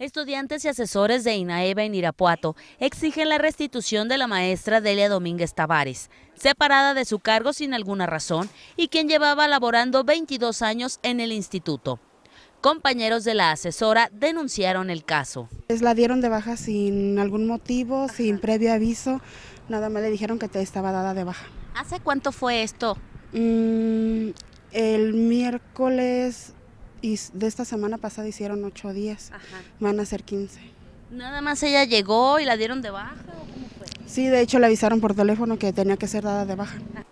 Estudiantes y asesores de INAEVA en Irapuato exigen la restitución de la maestra Delia Domínguez Tavares, separada de su cargo sin alguna razón y quien llevaba laborando 22 años en el instituto. Compañeros de la asesora denunciaron el caso. Pues, la dieron de baja sin algún motivo, sin previo aviso, nada más le dijeron que te estaba dada de baja. ¿Hace cuánto fue esto? Mm, el miércoles y de esta semana pasada hicieron ocho días, van a ser 15. Nada más ella llegó y la dieron de baja. ¿o Sí, de hecho le avisaron por teléfono que tenía que ser dada de baja. Ah.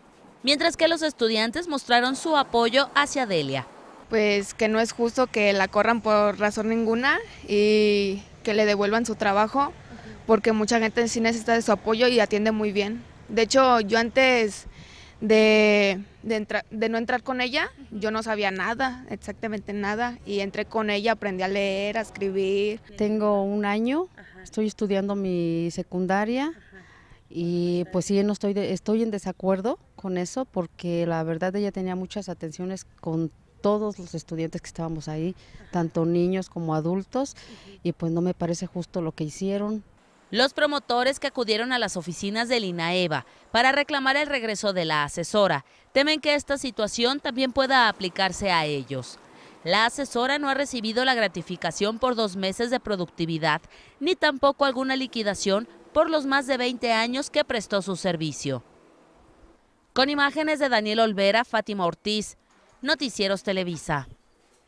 Mientras que los estudiantes mostraron su apoyo hacia Delia. Pues que no es justo que la corran por razón ninguna y que le devuelvan su trabajo, porque mucha gente sí necesita de su apoyo y atiende muy bien. De hecho, yo antes de, de, de, no entrar con ella, yo no sabía nada, exactamente nada, y entré con ella, aprendí a leer, a escribir. Tengo un año, estoy estudiando mi secundaria y pues sí, no estoy, estoy en desacuerdo con eso porque la verdad ella tenía muchas atenciones con todos los estudiantes que estábamos ahí, tanto niños como adultos, y pues no me parece justo lo que hicieron los promotores que acudieron a las oficinas del INAEVA para reclamar el regreso de la asesora temen que esta situación también pueda aplicarse a ellos. La asesora no ha recibido la gratificación por dos meses de productividad, ni tampoco alguna liquidación por los más de 20 años que prestó su servicio. Con imágenes de Daniel Olvera, Fátima Ortiz, Noticieros Televisa.